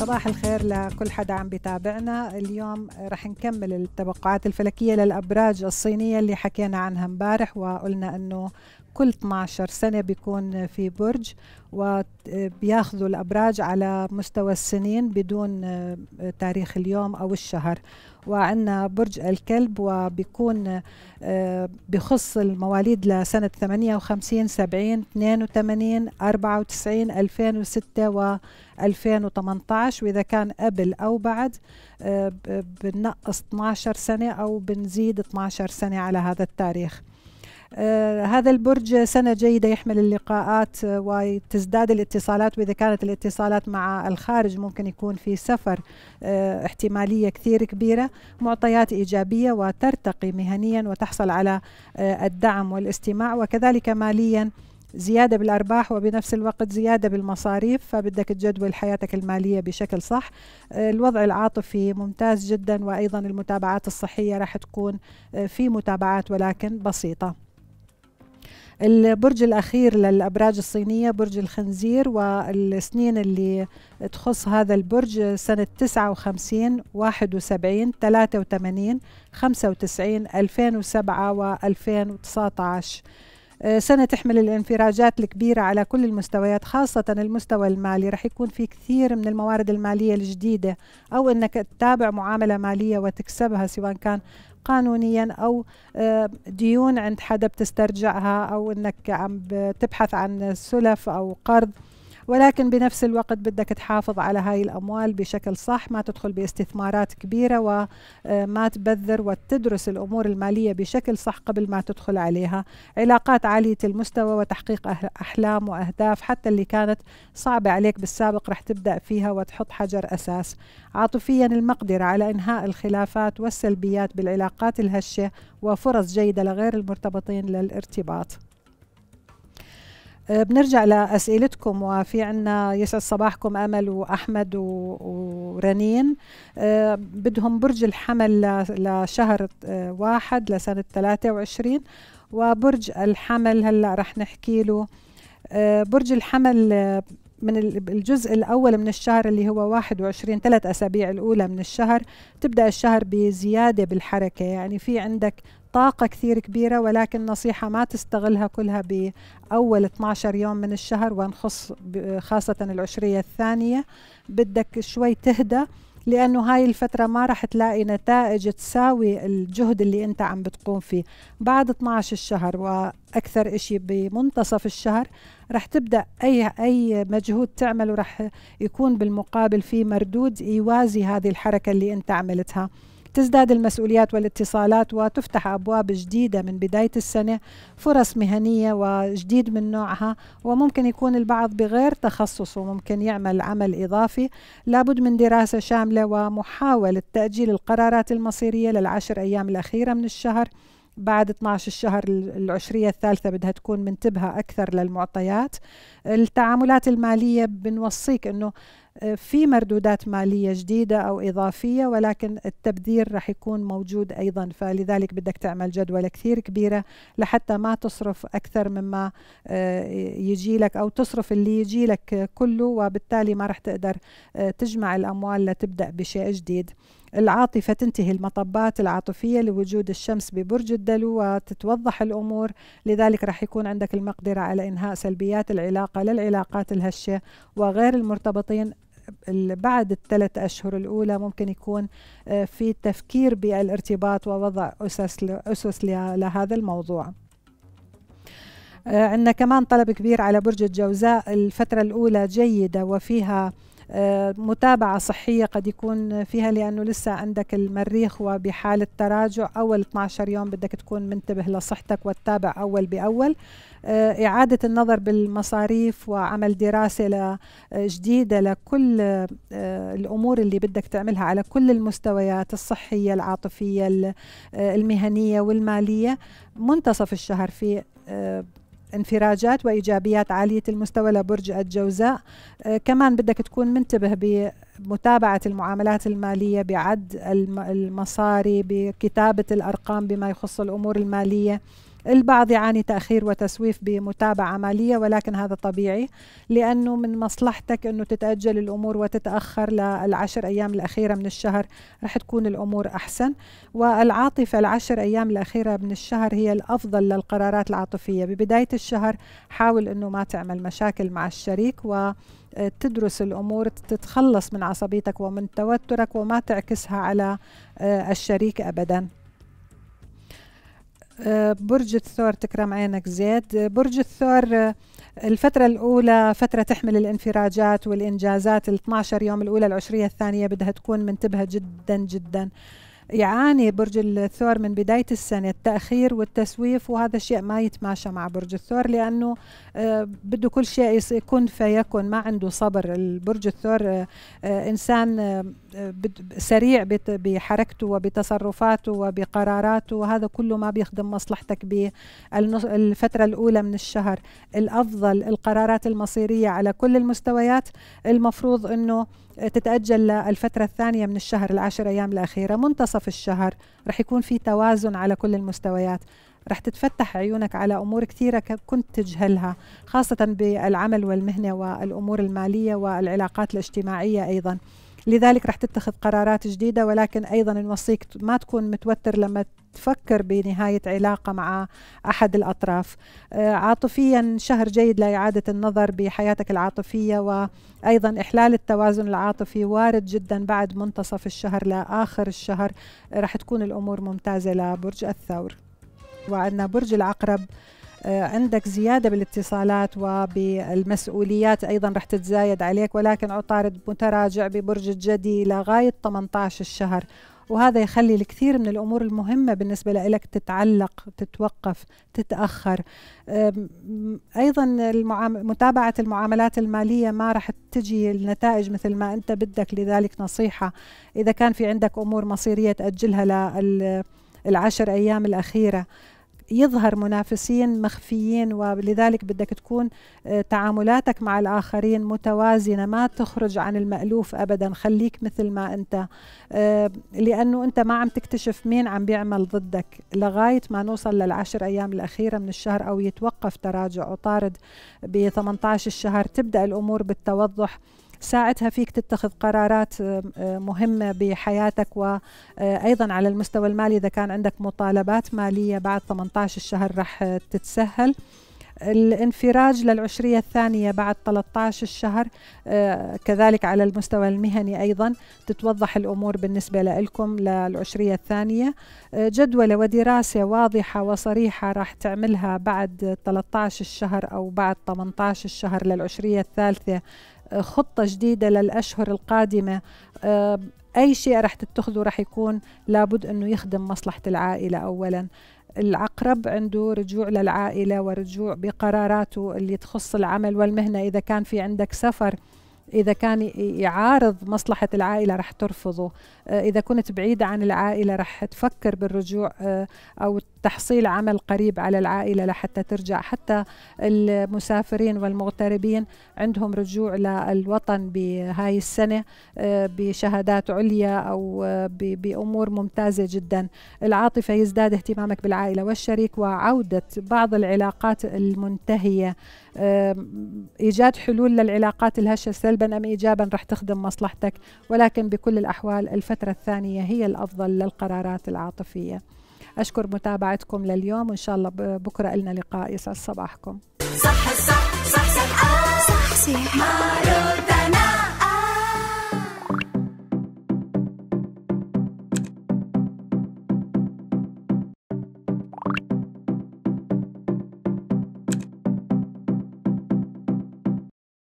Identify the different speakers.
Speaker 1: صباح الخير لكل حدا عم بيتابعنا اليوم رح نكمل التوقعات الفلكية للأبراج الصينية اللي حكينا عنها امبارح وقلنا أنه كل 12 سنة بيكون في برج وبياخذوا الأبراج على مستوى السنين بدون آه، تاريخ اليوم أو الشهر وعندنا برج الكلب وبيكون آه، بخص المواليد لسنة 58 70 82 94 2006 و 2018 وإذا كان قبل أو بعد آه، بنقص 12 سنة أو بنزيد 12 سنة على هذا التاريخ آه، هذا البرج سنة جيدة يحمل اللقاءات آه، وتزداد الاتصالات وإذا كانت الاتصالات مع الخارج ممكن يكون في سفر آه، احتمالية كثير كبيرة معطيات إيجابية وترتقي مهنيا وتحصل على الدعم والاستماع وكذلك ماليا زيادة بالأرباح وبنفس الوقت زيادة بالمصاريف فبدك تجدول حياتك المالية بشكل صح الوضع العاطفي ممتاز جدا وأيضا المتابعات الصحية راح تكون في متابعات ولكن بسيطة البرج الأخير للأبراج الصينية برج الخنزير والسنين اللي تخص هذا البرج سنة 59 71 83 95 2007 و 2019 سنة تحمل الانفراجات الكبيرة على كل المستويات خاصة المستوى المالي رح يكون في كثير من الموارد المالية الجديدة أو أنك تتابع معاملة مالية وتكسبها سواء كان قانونيا او آه، ديون عند حدا بتسترجعها او انك عم تبحث عن سلف او قرض ولكن بنفس الوقت بدك تحافظ على هاي الأموال بشكل صح ما تدخل باستثمارات كبيرة وما آه، تبذر وتدرس الأمور المالية بشكل صح قبل ما تدخل عليها علاقات عالية المستوى وتحقيق أه-، أحلام وأهداف حتى اللي كانت صعبة عليك بالسابق رح تبدأ فيها وتحط حجر أساس عاطفيا المقدرة على إنهاء الخلافات والسلبيات بالعلاقات الهشة وفرص جيدة لغير المرتبطين للارتباط أه، بنرجع لأسئلتكم وفي عنا يسعد صباحكم أمل وأحمد ورنين أه، بدهم برج الحمل لشهر أه، واحد لسنة 23 وبرج الحمل هلأ رح نحكي له برج الحمل من الجزء الأول من الشهر اللي هو 21 ثلاث أسابيع الأولى من الشهر تبدأ الشهر بزيادة بالحركة يعني في عندك طاقة كثير كبيرة ولكن نصيحة ما تستغلها كلها بأول 12 يوم من الشهر ونخص خاصة العشرية الثانية بدك شوي تهدى لأنه هاي الفترة ما رح تلاقي نتائج تساوي الجهد اللي أنت عم بتقوم فيه بعد 12 الشهر وأكثر إشي بمنتصف الشهر رح تبدأ أي أي مجهود تعمله رح يكون بالمقابل فيه مردود يوازي هذه الحركة اللي أنت عملتها تزداد المسؤوليات والاتصالات وتفتح أبواب جديدة من بداية السنة فرص مهنية وجديد من نوعها وممكن يكون البعض بغير تخصصه ممكن يعمل عمل إضافي لابد من دراسة شاملة ومحاولة تأجيل القرارات المصيرية للعشر أيام الأخيرة من الشهر بعد 12 الشهر العشرية الثالثة بدها تكون منتبهة أكثر للمعطيات التعاملات المالية بنوصيك أنه آه، في مردودات مالية جديدة أو إضافية ولكن التبذير رح يكون موجود أيضا فلذلك بدك تعمل جدولة كثير كبيرة لحتى ما تصرف أكثر مما آه، يجي لك أو تصرف اللي يجي لك كله وبالتالي ما رح تقدر آه، تجمع الأموال لتبدأ بشيء جديد العاطفة تنتهي المطبات العاطفية لوجود الشمس ببرج الدلو وتتوضح الأمور لذلك راح يكون عندك المقدرة على إنهاء سلبيات العلاقة للعلاقات الهشة وغير المرتبطين بعد الثلاث أشهر الأولى ممكن يكون آه، في تفكير بالارتباط ووضع أسس, أسس لهذا الموضوع آه، عندنا كمان طلب كبير على برج الجوزاء الفترة الأولى جيدة وفيها آه، متابعة صحية قد يكون فيها لأنه لسه عندك المريخ وبحالة تراجع أول 12 يوم بدك تكون منتبه لصحتك وتتابع أول بأول آه، إعادة النظر بالمصاريف وعمل دراسة آه، جديدة لكل الأمور اللي بدك تعملها على كل المستويات الصحية العاطفية المهنية والمالية منتصف الشهر في انفراجات وإيجابيات عالية المستوى لبرج الجوزاء آه، كمان بدك تكون منتبه بمتابعة المعاملات المالية بعد المصاري بكتابة الأرقام بما يخص الأمور المالية البعض يعاني تأخير وتسويف بمتابعة مالية ولكن هذا طبيعي لأنه من مصلحتك أنه تتأجل الأمور وتتأخر للعشر أيام الأخيرة من الشهر رح تكون الأمور أحسن والعاطفة العشر أيام الأخيرة من الشهر هي الأفضل للقرارات العاطفية ببداية الشهر حاول أنه ما تعمل مشاكل مع الشريك و تدرس الامور تتخلص من عصبيتك ومن توترك وما تعكسها على آه، الشريك ابدا برج الثور تكرم عينك زيد برج الثور الفترة الأولى فترة تحمل الانفراجات والإنجازات ال 12 يوم الأولى العشرية الثانية بدها تكون منتبهة جدا جدا يعاني برج الثور من بداية السنة التأخير والتسويف وهذا الشيء ما يتماشى مع برج الثور لأنه آه، بده كل شيء يكون فيكن ما عنده صبر البرج الثور آه، آه، إنسان سريع بحركته وبتصرفاته وبقراراته وهذا كله ما بيخدم مصلحتك بالفترة الأولى من الشهر الأفضل القرارات المصيرية على كل المستويات المفروض أنه تتأجل للفترة الثانية من الشهر العشر أيام الأخيرة منتصف منتصف الشهر رح يكون في توازن على كل المستويات رح تتفتح عيونك على امور كثيره كنت تجهلها خاصه بالعمل والمهنه والامور الماليه والعلاقات الاجتماعيه ايضا لذلك رح تتخذ قرارات جديدة ولكن أيضا نوصيك ما تكون متوتر لما تفكر بنهاية علاقة مع أحد الأطراف آه، عاطفيا شهر جيد لإعادة النظر بحياتك العاطفية وأيضا إحلال التوازن العاطفي وارد جدا بعد منتصف الشهر لآخر الشهر رح تكون الأمور ممتازة لبرج الثور وعندنا برج العقرب آه، عندك زيادة بالاتصالات وبالمسؤوليات أيضا رح تتزايد عليك ولكن عطارد متراجع ببرج الجدي لغاية 18 الشهر وهذا يخلي الكثير من الامور المهمه بالنسبه لك تتعلق تتوقف تتاخر ايضا المعام... متابعه المعاملات الماليه ما راح تجي النتائج مثل ما انت بدك لذلك نصيحه اذا كان في عندك امور مصيريه تاجلها للعشر ايام الاخيره يظهر منافسين مخفيين ولذلك بدك تكون آه، تعاملاتك مع الآخرين متوازنة ما تخرج عن المألوف أبدا خليك مثل ما أنت آه، لأنه أنت ما عم تكتشف مين عم بيعمل ضدك لغاية ما نوصل للعشر أيام الأخيرة من الشهر أو يتوقف تراجع وطارد ب 18 الشهر تبدأ الأمور بالتوضح ساعتها فيك تتخذ قرارات آه، آه، مهمة بحياتك وأيضا آه، على المستوى المالي إذا كان عندك مطالبات مالية بعد 18 الشهر راح تتسهل الانفراج للعشرية الثانية بعد 13 الشهر كذلك على المستوى المهني أيضا تتوضح الأمور بالنسبة لكم للعشرية الثانية جدولة ودراسة واضحة وصريحة راح تعملها بعد 13 الشهر أو بعد 18 الشهر للعشرية الثالثة خطة جديدة للأشهر القادمة أه، أي شيء رح تتخذه رح يكون لابد أنه يخدم مصلحة العائلة أولا العقرب عنده رجوع للعائلة ورجوع بقراراته اللي تخص العمل والمهنة إذا كان في عندك سفر إذا كان يعارض مصلحة العائلة رح ترفضه أه، إذا كنت بعيدة عن العائلة رح تفكر بالرجوع أه، أو تحصيل عمل قريب على العائلة لحتى ترجع حتى المسافرين والمغتربين عندهم رجوع للوطن بهاي السنة آه، بشهادات عليا أو آه، بأمور ممتازة جدا العاطفة يزداد اهتمامك بالعائلة والشريك وعودة بعض العلاقات المنتهية إيجاد حلول للعلاقات الهشة سلبا أم إيجابا رح تخدم مصلحتك ولكن بكل الأحوال الفترة الثانية هي الأفضل للقرارات العاطفية أشكر متابعتكم لليوم وإن شاء الله بكرة لنا لقاء يسعد صباحكم صح صح صح صح, صح, صح, صح, صح, صح, صح, صح, صح, صح